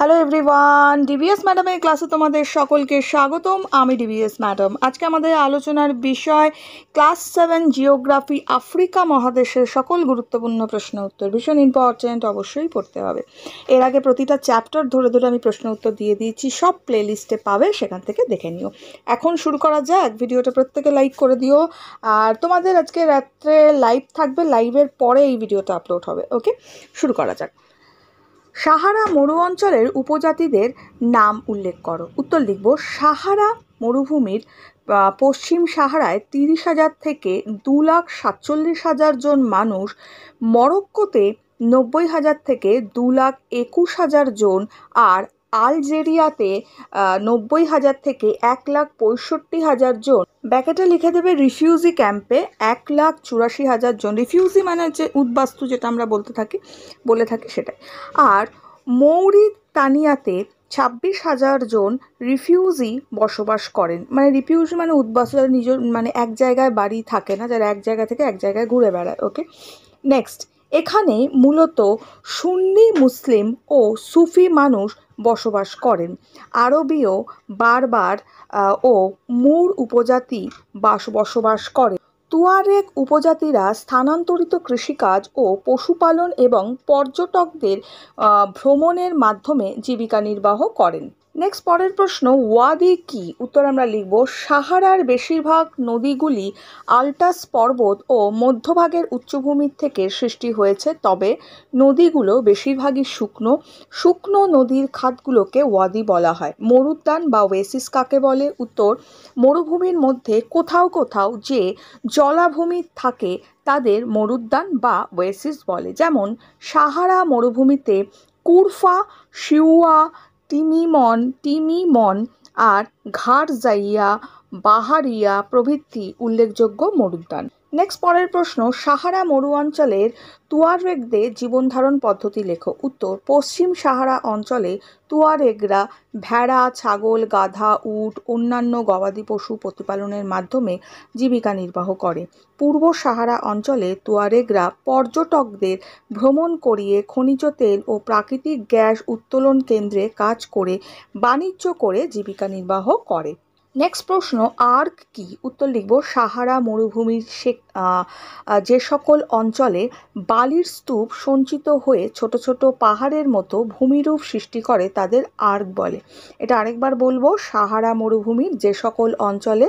hello everyone DBS ম্যাডামের ক্লাসে তোমাদের সকলকে স্বাগতম আমি ডিবিএস ম্যাডাম আজকে আমাদের আলোচনার বিষয় ক্লাস সেভেন জিওগ্রাফি আফ্রিকা মহাদেশের সকল গুরুত্বপূর্ণ প্রশ্ন উত্তর ভীষণ ইম্পর্টেন্ট অবশ্যই পড়তে হবে এর আগে প্রতিটা চ্যাপ্টার ধরে ধরে আমি প্রশ্ন উত্তর দিয়ে দিয়েছি সব প্লেলিস্টে পাবে সেখান থেকে দেখে নিও এখন শুরু করা যাক ভিডিওটা প্রত্যেকে লাইক করে দিও আর তোমাদের আজকে রাত্রে লাইভ থাকবে লাইভের পরে এই ভিডিওটা আপলোড হবে ওকে শুরু করা যাক সাহারা মরু অঞ্চলের উপজাতিদের নাম উল্লেখ করো উত্তর লিখব সাহারা মরুভূমির পশ্চিম সাহারায় তিরিশ হাজার থেকে দু লাখ সাতচল্লিশ হাজার জন মানুষ মরক্কোতে নব্বই হাজার থেকে দু লাখ একুশ হাজার জন আর আলজেরিয়াতে নব্বই হাজার থেকে এক লাখ পঁয়ষট্টি হাজার জন ব্যাকেটে লিখে দেবে রিফিউজি ক্যাম্পে এক লাখ চুরাশি হাজার জন রিফিউজি মানে যে উদ্বাস্তু যেটা আমরা বলতে থাকি বলে থাকি সেটাই আর মৌরি তানিয়াতে ছাব্বিশ হাজার জন রিফিউজি বসবাস করেন মানে রিফিউজি মানে উদ্বাস্তু যারা নিজ মানে এক জায়গায় বাড়ি থাকে না যারা এক জায়গা থেকে এক জায়গায় ঘুরে বেড়ায় ওকে নেক্সট এখানে মূলত সুন্নি মুসলিম ও সুফি মানুষ বসবাস করেন আরবীয় বারবার ও মুর উপজাতি বাস বসবাস করে তুয়ারেক উপজাতিরা স্থানান্তরিত কৃষিকাজ ও পশুপালন এবং পর্যটকদের ভ্রমণের মাধ্যমে জীবিকা নির্বাহ করেন নেক্সট পরের প্রশ্ন ওয়াদি কি উত্তর আমরা লিখব সাহারার বেশিরভাগ নদীগুলি আলটাস পর্বত ও মধ্যভাগের উচ্চভূমির থেকে সৃষ্টি হয়েছে তবে নদীগুলো বেশিরভাগই শুকনো শুকনো নদীর খাতগুলোকে ওয়াদি বলা হয় মরুদ্যান বা ওয়েসিস কাকে বলে উত্তর মরুভূমির মধ্যে কোথাও কোথাও যে জলাভূমি থাকে তাদের মরুদ্যান বা ওয়েসিস বলে যেমন সাহারা মরুভূমিতে কুরফা শিউয়া তিমি মন তিমি মন আর ঘাট যাইয়া বাহারিয়া প্রভৃতি উল্লেখযোগ্য মরুদ্যান নেক্সট পরের প্রশ্ন সাহারা মরু অঞ্চলের তুয়ারেগদের জীবনধারণ পদ্ধতি লেখো উত্তর পশ্চিম সাহারা অঞ্চলে তুয়ারেগরা ভেড়া ছাগল গাধা উট অন্যান্য গবাদি পশু প্রতিপালনের মাধ্যমে জীবিকা নির্বাহ করে পূর্ব সাহারা অঞ্চলে তুয়ারেগরা পর্যটকদের ভ্রমণ করিয়ে খনিজ তেল ও প্রাকৃতিক গ্যাস উত্তোলন কেন্দ্রে কাজ করে বাণিজ্য করে জীবিকা নির্বাহ করে নেক্সট প্রশ্ন আর্ক কি উত্তর লিখব সাহারা মরুভূমির সে যে সকল অঞ্চলে বালির স্তূপ সঞ্চিত হয়ে ছোট ছোট পাহাড়ের মতো ভূমিরূপ সৃষ্টি করে তাদের আর্ক বলে এটা আরেকবার বলবো সাহারা মরুভূমির যে সকল অঞ্চলে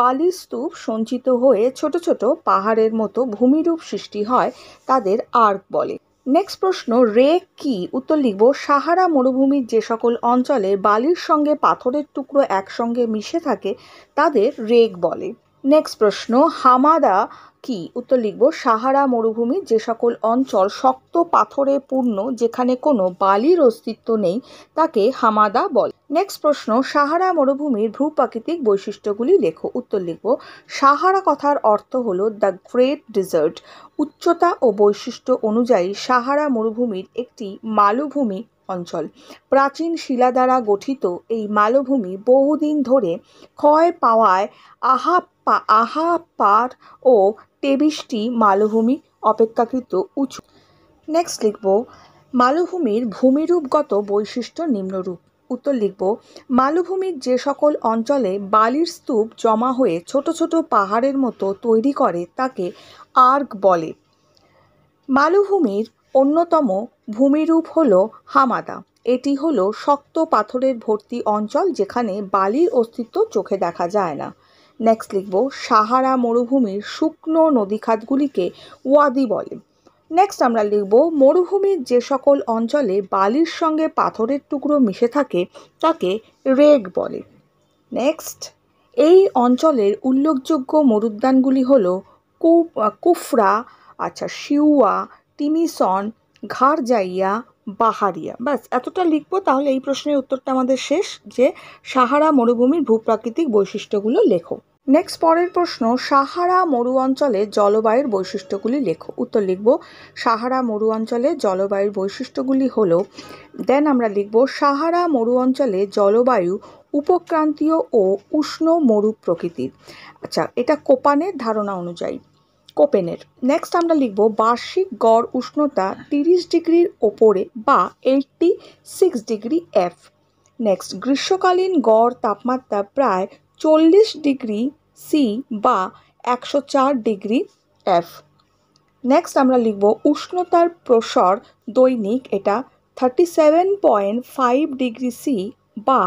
বালির স্তূপ সঞ্চিত হয়ে ছোট ছোট পাহাড়ের মতো ভূমিরূপ সৃষ্টি হয় তাদের আর্ক বলে নেক্সট প্রশ্ন রে কি উত্তর লিখব সাহারা মরুভূমির যে সকল অঞ্চলে বালির সঙ্গে পাথরের টুকরো একসঙ্গে মিশে থাকে তাদের রেক বলে নেক্সট প্রশ্ন হামাদা কি উত্তর লিখব সাহারা মরুভূমি যে সকল অঞ্চল শক্ত পাথরে পূর্ণ যেখানে কোনো বালির অস্তিত্ব নেই তাকে হামাদা বলে নেক্সট প্রশ্ন সাহারা মরুভূমির ভূ প্রাকৃতিক বৈশিষ্ট্যগুলি লেখো উত্তর লিখব সাহারা কথার অর্থ হল দ্য গ্রেট ডিজার্ট উচ্চতা ও বৈশিষ্ট্য অনুযায়ী সাহারা মরুভূমির একটি মালভূমি অঞ্চল প্রাচীন শিলা দ্বারা গঠিত এই মালভূমি বহুদিন ধরে ক্ষয় পাওয়ায় আহাব আহা পার ও তেবিশটি মালভূমি অপেক্ষাকৃত উঁচু নেক্সট লিখব মালভূমির ভূমিরূপগত বৈশিষ্ট্য নিম্নরূপ উত্তর লিখব মালভূমির যে সকল অঞ্চলে বালির স্তূপ জমা হয়ে ছোট ছোট পাহাড়ের মতো তৈরি করে তাকে আর্গ বলে মালভূমির অন্যতম ভূমিরূপ হল হামাদা এটি হল শক্ত পাথরের ভর্তি অঞ্চল যেখানে বালির অস্তিত্ব চোখে দেখা যায় না নেক্সট লিখব সাহারা মরুভূমির শুকনো নদীখাতগুলিকে ওয়াদি বলে নেক্সট আমরা লিখব মরুভূমির যে সকল অঞ্চলে বালির সঙ্গে পাথরের টুকরো মিশে থাকে তাকে রেগ বলে নেক্সট এই অঞ্চলের উল্লেখযোগ্য মরুদ্যানগুলি হল কুফরা আচ্ছা শিউয়া টিমিসন ঘাড়জাইয়া বাহারিয়া ব্যাস এতটা লিখবো তাহলে এই প্রশ্নের উত্তরটা আমাদের শেষ যে সাহারা মরুভূমির ভূপ্রাকৃতিক বৈশিষ্ট্যগুলো লেখো নেক্সট পরের প্রশ্ন সাহারা মরু অঞ্চলে জলবায়ুর বৈশিষ্ট্যগুলি লেখো উত্তর লিখব সাহারা মরু অঞ্চলে জলবায়ুর বৈশিষ্ট্যগুলি হলো দেন আমরা লিখব সাহারা মরু অঞ্চলে জলবায়ু উপক্রান্তীয় ও উষ্ণ মরু প্রকৃতির আচ্ছা এটা কোপানের ধারণা অনুযায়ী কোপেনের নেক্সট আমরা লিখব বার্ষিক গড় উষ্ণতা তিরিশ ডিগ্রির ওপরে বা eighty six degree F next গ্রীষ্মকালীন গড় তাপমাত্রা প্রায় চল্লিশ ডিগ্রি সি বা একশো চার ডিগ্রি এফ নেক্সট আমরা লিখব উষ্ণতার প্রসর দৈনিক এটা thirty seven point five degree C বা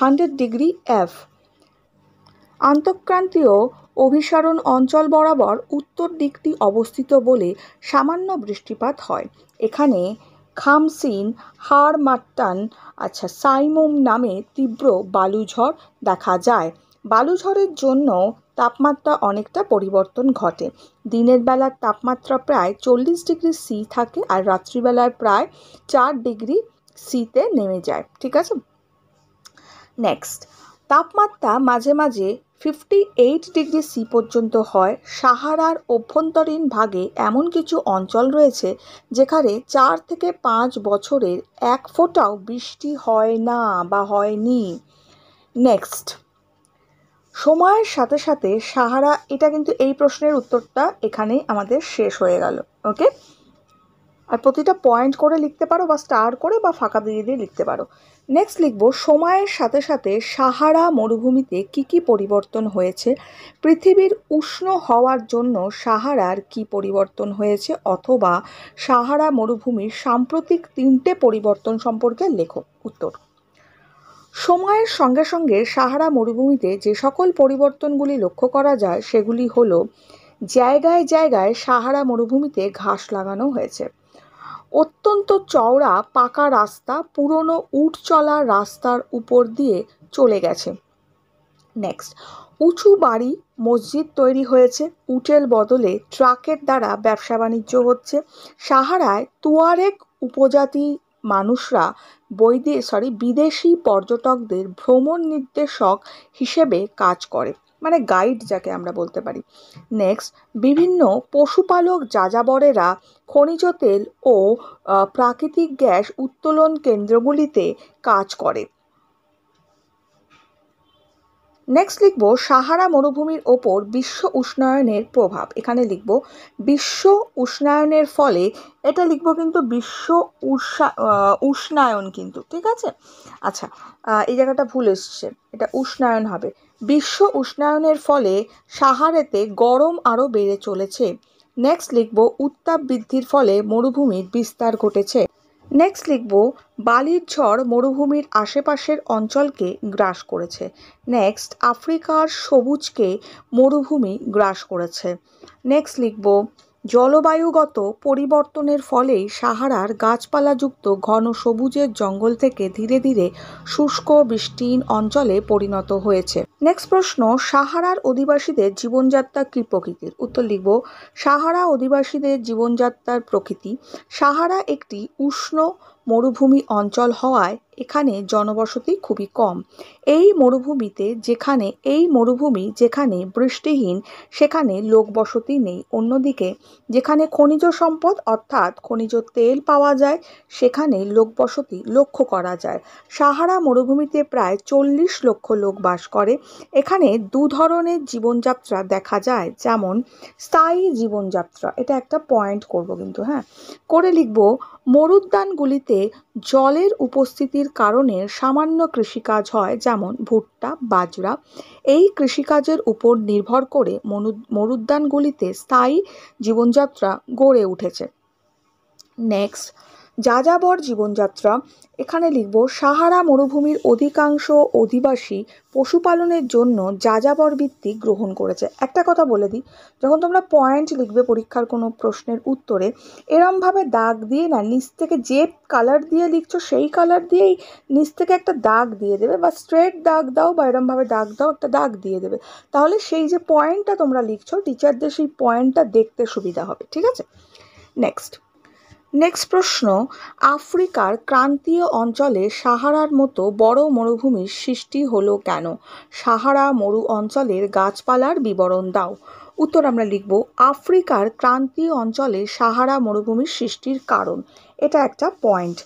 হান্ড্রেড ডিগ্রি এফ আন্তঃক্রান্তীয় অভিসারণ অঞ্চল বরাবর উত্তর দিকটি অবস্থিত বলে সামান্য বৃষ্টিপাত হয় এখানে খামসিন মাট্টান আচ্ছা সাইমোম নামে তীব্র বালুঝড় দেখা যায় বালুঝড়ের জন্য তাপমাত্রা অনেকটা পরিবর্তন ঘটে দিনের বেলার তাপমাত্রা প্রায় চল্লিশ ডিগ্রি সি থাকে আর রাত্রিবেলায় প্রায় চার ডিগ্রি সিতে নেমে যায় ঠিক আছে নেক্সট তাপমাত্রা মাঝে মাঝে ফিফটি এইট ডিগ্রি সি পর্যন্ত হয় সাহারার অভ্যন্তরীণ ভাগে এমন কিছু অঞ্চল রয়েছে যেখানে চার থেকে পাঁচ বছরের এক ফোঁটাও বৃষ্টি হয় না বা হয়নি নেক্সট সময়ের সাথে সাথে সাহারা এটা কিন্তু এই প্রশ্নের উত্তরটা এখানেই আমাদের শেষ হয়ে গেল ওকে আর প্রতিটা পয়েন্ট করে লিখতে পারো বা স্টার করে বা ফাঁকা দিয়ে দিয়ে লিখতে পারো নেক্সট লিখবো সময়ের সাথে সাথে সাহারা মরুভূমিতে কি কি পরিবর্তন হয়েছে পৃথিবীর উষ্ণ হওয়ার জন্য সাহারার কি পরিবর্তন হয়েছে অথবা সাহারা মরুভূমির সাম্প্রতিক তিনটে পরিবর্তন সম্পর্কে লেখো উত্তর সময়ের সঙ্গে সঙ্গে সাহারা মরুভূমিতে যে সকল পরিবর্তনগুলি লক্ষ্য করা যায় সেগুলি হলো জায়গায় জায়গায় সাহারা মরুভূমিতে ঘাস লাগানো হয়েছে অত্যন্ত চওড়া পাকা রাস্তা পুরনো উট চলা রাস্তার উপর দিয়ে চলে গেছে নেক্সট উঁচু বাড়ি মসজিদ তৈরি হয়েছে উটের বদলে ট্রাকের দ্বারা ব্যবসা বাণিজ্য হচ্ছে সাহারায় তুয়ারেক উপজাতি মানুষরা বৈদে সরি বিদেশি পর্যটকদের ভ্রমণ নির্দেশক হিসেবে কাজ করে মানে গাইড যাকে আমরা বলতে পারি নেক্সট বিভিন্ন পশুপালক যাযাবরেরা খনিজ তেল ও প্রাকৃতিক গ্যাস উত্তোলন কেন্দ্রগুলিতে কাজ করে নেক্সট লিখব সাহারা মরুভূমির ওপর বিশ্ব উষ্ণায়নের প্রভাব এখানে লিখব বিশ্ব উষ্ণায়নের ফলে এটা লিখব কিন্তু বিশ্ব উষা উষ্ণায়ন কিন্তু ঠিক আছে আচ্ছা এই জায়গাটা ভুল এসছে এটা উষ্ণায়ন হবে বিশ্ব উষ্ণায়নের ফলে সাহারাতে গরম আরও বেড়ে চলেছে নেক্সট লিখব উত্তাপ বৃদ্ধির ফলে মরুভূমির বিস্তার ঘটেছে নেক্সট লিখব বালির ঝড় মরুভূমির আশেপাশের অঞ্চলকে গ্রাস করেছে নেক্সট আফ্রিকার সবুজকে মরুভূমি গ্রাস করেছে নেক্সট লিখব জলবায়ুগত পরিবর্তনের ফলে সাহারার গাছপালাযুক্ত ঘন সবুজের জঙ্গল থেকে ধীরে ধীরে শুষ্ক বৃষ্টিহীন অঞ্চলে পরিণত হয়েছে নেক্সট প্রশ্ন সাহারার অধিবাসীদের জীবনযাত্রা কী প্রকৃতির উত্তর লিখব সাহারা অধিবাসীদের জীবনযাত্রার প্রকৃতি সাহারা একটি উষ্ণ মরুভূমি অঞ্চল হওয়ায় এখানে জনবসতি খুবই কম এই মরুভূমিতে যেখানে এই মরুভূমি যেখানে বৃষ্টিহীন সেখানে লোকবসতি নেই অন্যদিকে যেখানে খনিজ সম্পদ অর্থাৎ খনিজ তেল পাওয়া যায় সেখানে লোকবসতি লক্ষ্য করা যায় সাহারা মরুভূমিতে প্রায় চল্লিশ লক্ষ লোক বাস করে এখানে দু ধরনের জীবনযাত্রা দেখা যায় যেমন স্থায়ী জীবনযাত্রা এটা একটা পয়েন্ট করব কিন্তু হ্যাঁ করে লিখব মরুদ্যানগুলিতে জলের উপস্থিতির কারণে সামান্য কৃষিকাজ হয় যেমন ভুট্টা বাজরা এই কৃষিকাজের উপর নির্ভর করে মনু মরুদ্যানগুলিতে স্থায়ী জীবনযাত্রা গড়ে উঠেছে নেক্সট যাযাবর জীবনযাত্রা এখানে লিখব সাহারা মরুভূমির অধিকাংশ অধিবাসী পশুপালনের জন্য যাযাবর ভিত্তিক গ্রহণ করেছে একটা কথা বলে দিই যখন তোমরা পয়েন্ট লিখবে পরীক্ষার কোনো প্রশ্নের উত্তরে এরমভাবে দাগ দিয়ে না নিচ থেকে যে কালার দিয়ে লিখছো সেই কালার দিয়েই নিচ থেকে একটা দাগ দিয়ে দেবে বা স্ট্রেট দাগ দাও বা এরমভাবে দাগ দাও একটা দাগ দিয়ে দেবে তাহলে সেই যে পয়েন্টটা তোমরা লিখছো টিচারদের সেই পয়েন্টটা দেখতে সুবিধা হবে ঠিক আছে নেক্সট নেক্সট প্রশ্ন আফ্রিকার ক্রান্তীয় অঞ্চলে সাহারার মতো বড় মরুভূমির সৃষ্টি হলো কেন সাহারা মরু অঞ্চলের গাছপালার বিবরণ দাও উত্তর আমরা লিখব আফ্রিকার ক্রান্তীয় অঞ্চলে সাহারা মরুভূমির সৃষ্টির কারণ এটা একটা পয়েন্ট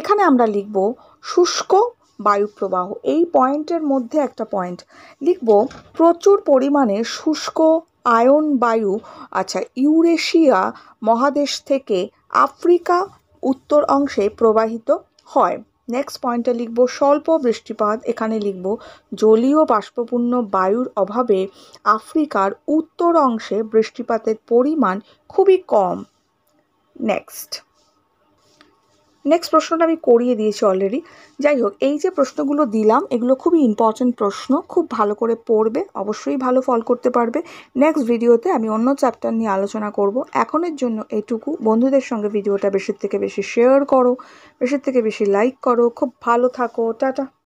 এখানে আমরা লিখব শুষ্ক বায়ুপ্রবাহ এই পয়েন্টের মধ্যে একটা পয়েন্ট লিখব প্রচুর পরিমাণে শুষ্ক আয়ন বায়ু আচ্ছা ইউরেশিয়া মহাদেশ থেকে আফ্রিকা উত্তর অংশে প্রবাহিত হয় নেক্সট পয়েন্টে লিখব স্বল্প বৃষ্টিপাত এখানে লিখব জলীয় বাষ্পপূর্ণ বায়ুর অভাবে আফ্রিকার উত্তর অংশে বৃষ্টিপাতের পরিমাণ খুবই কম নেক্সট নেক্সট প্রশ্নটা আমি করিয়ে দিয়েছি অলরেডি যাই হোক এই যে প্রশ্নগুলো দিলাম এগুলো খুবই ইম্পর্টেন্ট প্রশ্ন খুব ভালো করে পড়বে অবশ্যই ভালো ফল করতে পারবে নেক্সট ভিডিওতে আমি অন্য চ্যাপ্টার নিয়ে আলোচনা করব এখনের জন্য এটুকু বন্ধুদের সঙ্গে ভিডিওটা বেশির থেকে বেশি শেয়ার করো বেশির থেকে বেশি লাইক করো খুব ভালো থাকো টাটা